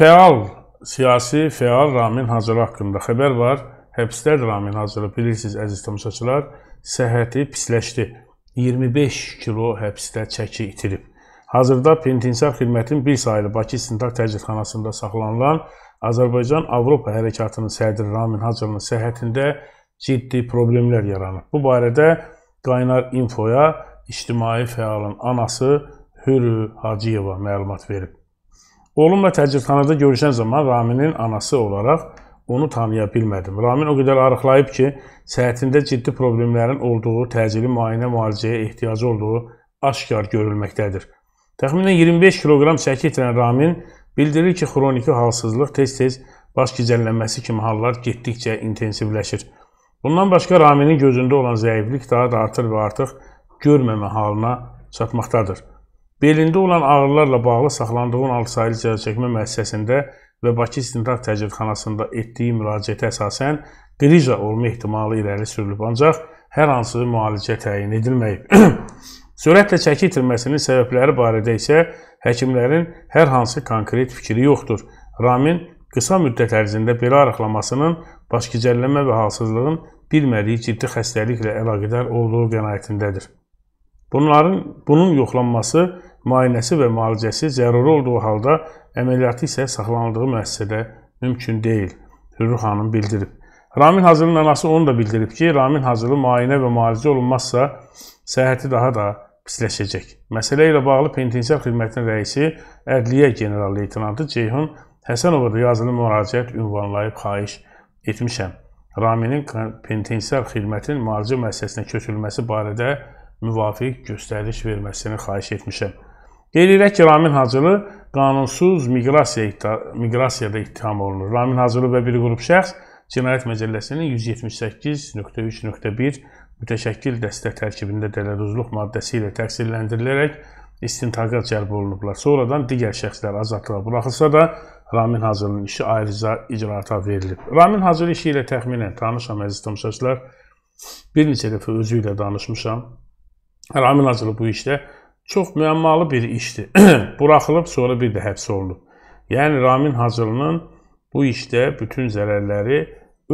Fəal, siyasi fəal Ramin Hacılı haqqında xəbər var. Həbsdədir Ramin Hacılı, bilirsiniz əziz tamaşaçılar, səhhəti pisləşdi. 25 kilo həbsdə çəki itirib. Hazırda Penitensiar Xidmətin bir sayılı Bakı İstintaq Təcridxanasında saxlanılan Azərbaycan Avropa Hərəkatının sədri Ramin Hacılının səhhətində ciddi problemlər yaranıb. Bu barədə Qaynar Infoya ictimai fəalın anası Hürü Hacıyeva məlumat verib. Oğlumla təcridxanada görüşən zaman Raminin anası olaraq onu tanıya bilmədim. Ramin o qədər arıqlayıb ki, səhhətində ciddi problemlərin olduğu, təcili müayinə müalicəyə ehtiyacı olduğu aşkar görülməkdədir. Təxminən 25 kiloqram çəki itirən Ramin bildirir ki, xroniki halsızlıq tez-tez baş gicəllənməsi kimi hallar getdikcə intensivləşir. Bundan başqa Raminin gözündə olan zəiflik daha da artır və artıq görməmə halına çatmaqdadır. Belində olan ağrılarla bağlı saxlandığı 16 saylı cəzaçəkmə müəssisəsində və Bakı İstintaq Təcridxanasında etdiyi müraciətə əsasən qriza olma ehtimalı irəli sürülüb, ancaq hər hansı müalicə təyin edilməyib. Sürətlə çəki itirməsinin səbəbləri barədə isə həkimlərin hər hansı konkret fikri yoxdur. Ramin qısa müddət ərzində belə arıqlamasının başgicəllənmə və halsızlığın bilmədiyi ciddi xəstəliklə əlaqədar olduğu qənaətindədir. Bunların bunun yoxlanması müayinəsi və müalicəsi zəruri olduğu halda əməliyyatı isə saxlanıldığı müəssisədə mümkün deyil. Hürrü xanım bildirib. Ramin Hazırın anası onu da bildirib ki, Ramin Hazırı müayinə və müalicə olunmazsa səhhəti daha da pisləşəcək. Məsələ ilə bağlı penitensiar xidmətinin rəisi Ədliyyə general leytenantı Ceyhun Həsənova da yazılı müraciət ünvanlayıb xahiş etmişəm. Raminin penitensiar xidmətin müalicə müəssisəsinə köçülməsi barədə müvafiq göstəriş verməsini xahiş etmişəm. Qeyd edək ki, Ramin Hacılı qanunsuz miqrasiya ittiham, miqrasiyada ittiham olunur. Ramin Hacılı və bir qrup şəxs Cinayət Məcəlləsinin 178.3.1 mütəşəkkil dəstə tərkibində dələduzluq maddəsi ilə təqsirləndirilərək istintaqa cəlb olunublar. Sonradan digər şəxslər azadlığa buraxılsa da Ramin Hacılının işi ayrıca icraata verilib. Ramin Hacılı işi ilə təxminən tanışam əziz tamaşaçılar. Bir neçə dəfə özü ilə danışmışam. Ramin Hacılı bu işdə Çox müəmmalı bir işdir. Buraxılıb sonra bir də həbs olunub. Yəni Ramin Hacılının bu işdə bütün zərərləri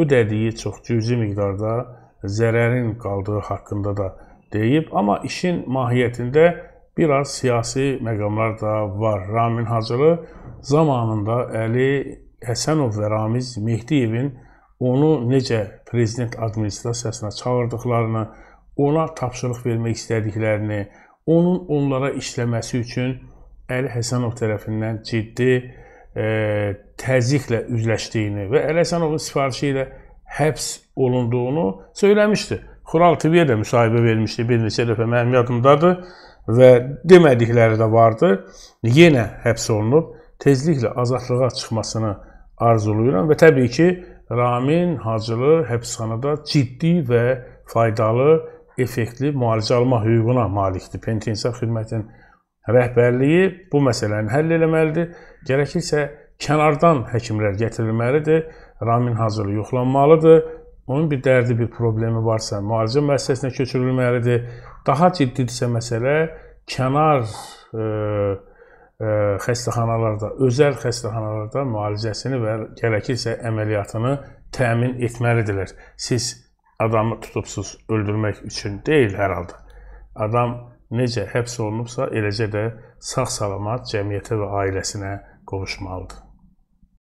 ödədiyi çox cüzi miqdarda zərərin qaldığı haqqında da deyib, amma işin mahiyyətində bir az siyasi məqamlar da var. Ramin Hacılı zamanında Əli Həsənov və Ramiz Mehdiyevin onu necə prezident administrasiyasına çağırdıqlarını, ona tapşırıq vermək istədiklərini, onun onlara işləməsi üçün Əli Həsənov tərəfindən ciddi e, təzyiqlə üzləşdiyini və Əli Həsənovun sifarişi ilə həbs olunduğunu söyləmişdi. Xural TV-yə də müsahibə vermişdi bir neçə dəfə mənim yadımdadır və demədikləri də vardı. Yenə həbs olunub tezliklə azadlığa çıxmasını arzulayıram və təbii ki, Ramin Hacılı həbsxanada ciddi və faydalı effektli müalicə alma hüququna malikdir. Penitensiyar xidmətin rəhbərliyi bu məsələni həll etməlidir. Gərəkirsə kənardan həkimlər gətirilməlidir. Ramin hazırlığı yoxlanmalıdır. Onun bir dərdi, bir problemi varsa müalicə müəssisəsinə köçürülməlidir. Daha ciddidirsə məsələ kənar e, ə, e, xəstəxanalarda, özəl xəstəxanalarda müalicəsini və gərəkirsə əməliyyatını təmin etməlidirlər. Siz adamı tutubsuz öldürmək üçün deyil hər halda. Adam necə həbs olunubsa, eləcə də sağ-salamat cəmiyyətə və ailəsinə qovuşmalıdır.